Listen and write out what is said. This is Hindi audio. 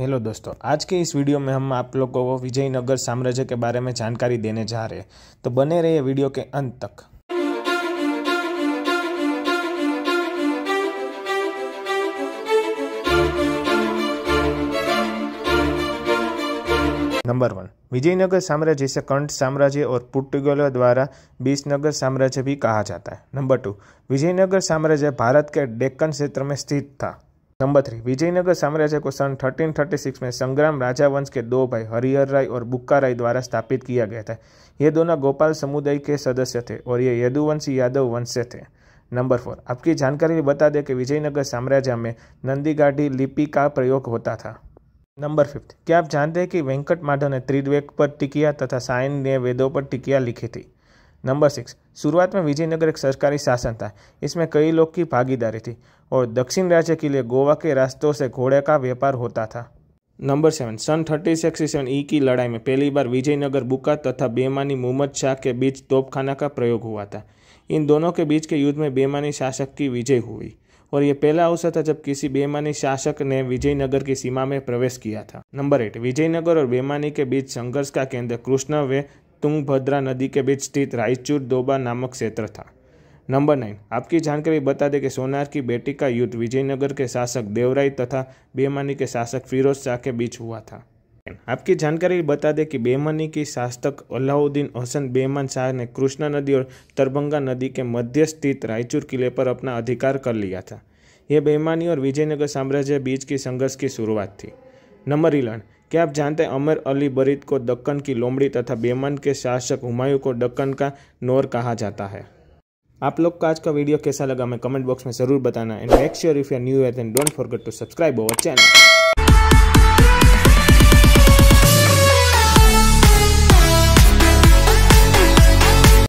हेलो दोस्तों आज के इस वीडियो में हम आप लोगों को विजयनगर साम्राज्य के बारे में जानकारी देने जा रहे हैं तो बने रहिए वीडियो के अंत तक नंबर वन विजयनगर साम्राज्य से कंठ साम्राज्य और पुर्तगालों द्वारा बीसनगर साम्राज्य भी कहा जाता है नंबर टू विजयनगर साम्राज्य भारत के डेक्कन क्षेत्र में स्थित था नंबर थ्री विजयनगर साम्राज्य को सन 1336 में संग्राम राजा वंश के दो भाई हरिहर राय और बुक्का राय द्वारा स्थापित किया गया था ये दोनों गोपाल समुदाय के सदस्य थे और ये यदुवंशी यादव वंश से थे नंबर फोर आपकी जानकारी बता दें कि विजयनगर साम्राज्य में नंदीगाढ़ी लिपि का प्रयोग होता था नंबर फिफ्थ क्या आप जानते हैं कि वेंकट माधव ने त्रिवेक पर टिकिया तथा साइन ने वेदों पर टिकिया लिखी थी नंबर सिक्स शुरुआत में विजयनगर एक सरकारी शासन था इसमें कई लोग की भागीदारी थी और दक्षिण राज्य के लिए गोवा के रास्तों से घोड़े का व्यापार होता था नंबर सेवन सन थर्टी सिक्सटी सेवन ई की लड़ाई में पहली बार विजयनगर बुका तथा बेमानी मोहम्मद शाह के बीच तोपखाना का प्रयोग हुआ था इन दोनों के बीच के युद्ध में बेमानी शासक की विजय हुई और यह पहला अवसर था जब किसी बेमानी शासक ने विजयनगर की सीमा में प्रवेश किया था नंबर एट विजयनगर और बेमानी के बीच संघर्ष का केंद्र कृष्ण व तुंगभद्रा नदी के बीच स्थित रायचूर दोबा नामक क्षेत्र था नंबर नाइन आपकी जानकारी बता दें कि सोनार की बेटी का युद्ध विजयनगर के शासक देवराय तथा बेमानी के शासक फिरोज शाह के बीच हुआ था आपकी जानकारी बता दें कि बेमानी की शासक अलाउद्दीन हसन बेमान शाह ने कृष्णा नदी और तरबंगा नदी के मध्य स्थित रायचूर किले पर अपना अधिकार कर लिया था यह बेमानी और विजयनगर साम्राज्य बीच की संघर्ष की शुरुआत थी नंबर इलेवन क्या आप जानते हैं अमर अली बरीद को दक्कन की लोमड़ी तथा बेमन के शासक हुमायूं को दक्कन का नोर कहा जाता है आप लोग का आज का वीडियो कैसा लगा हमें कमेंट बॉक्स में ज़रूर बताना and make sure if you new here then don't forget to subscribe our channel